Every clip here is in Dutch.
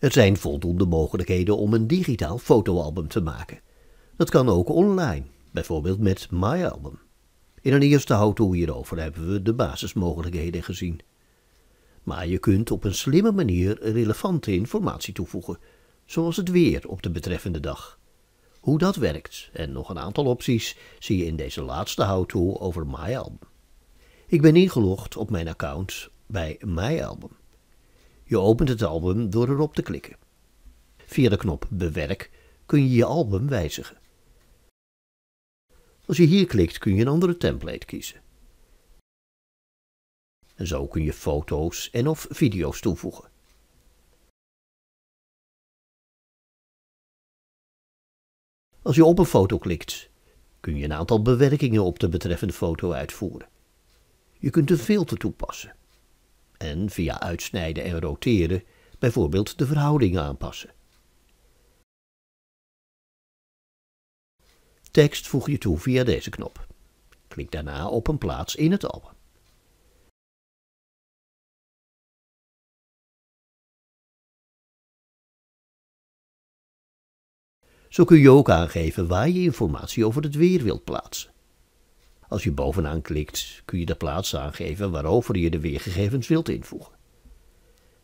Er zijn voldoende mogelijkheden om een digitaal fotoalbum te maken. Dat kan ook online, bijvoorbeeld met MyAlbum. In een eerste how-to hierover hebben we de basismogelijkheden gezien. Maar je kunt op een slimme manier relevante informatie toevoegen, zoals het weer op de betreffende dag. Hoe dat werkt en nog een aantal opties zie je in deze laatste how-to over MyAlbum. Ik ben ingelogd op mijn account bij MyAlbum. Je opent het album door erop te klikken. Via de knop Bewerk kun je je album wijzigen. Als je hier klikt kun je een andere template kiezen. En zo kun je foto's en of video's toevoegen. Als je op een foto klikt, kun je een aantal bewerkingen op de betreffende foto uitvoeren. Je kunt een filter toepassen en via uitsnijden en roteren bijvoorbeeld de verhouding aanpassen. Tekst voeg je toe via deze knop. Klik daarna op een plaats in het album. Zo kun je ook aangeven waar je informatie over het weer wilt plaatsen. Als je bovenaan klikt, kun je de plaats aangeven waarover je de weergegevens wilt invoegen.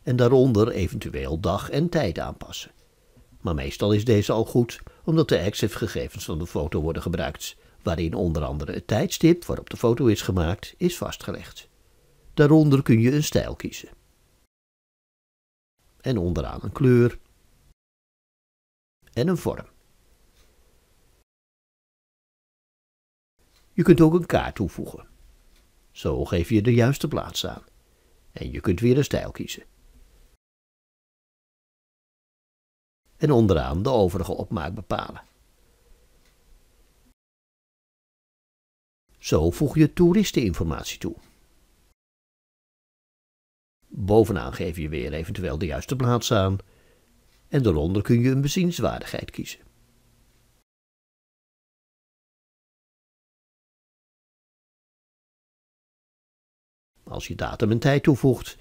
En daaronder eventueel dag en tijd aanpassen. Maar meestal is deze al goed, omdat de EXIF-gegevens van de foto worden gebruikt, waarin onder andere het tijdstip waarop de foto is gemaakt is vastgelegd. Daaronder kun je een stijl kiezen. En onderaan een kleur. En een vorm. Je kunt ook een kaart toevoegen. Zo geef je de juiste plaats aan. En je kunt weer een stijl kiezen. En onderaan de overige opmaak bepalen. Zo voeg je toeristeninformatie toe. Bovenaan geef je weer eventueel de juiste plaats aan en daaronder kun je een bezienswaardigheid kiezen. Als je datum en tijd toevoegt,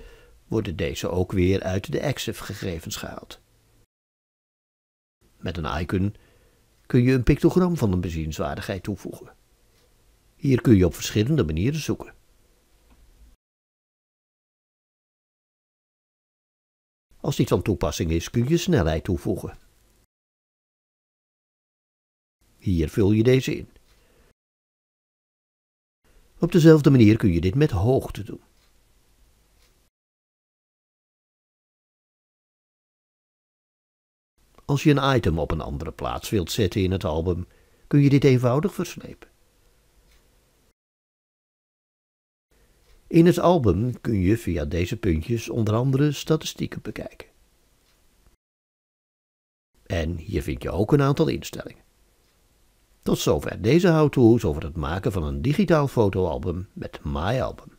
worden deze ook weer uit de EXIF-gegevens gehaald. Met een icon kun je een pictogram van een bezienswaardigheid toevoegen. Hier kun je op verschillende manieren zoeken. Als dit van toepassing is, kun je snelheid toevoegen. Hier vul je deze in. Op dezelfde manier kun je dit met hoogte doen. Als je een item op een andere plaats wilt zetten in het album, kun je dit eenvoudig verslepen. In het album kun je via deze puntjes onder andere statistieken bekijken. En hier vind je ook een aantal instellingen. Tot zover deze how-to's over het maken van een digitaal fotoalbum met MyAlbum.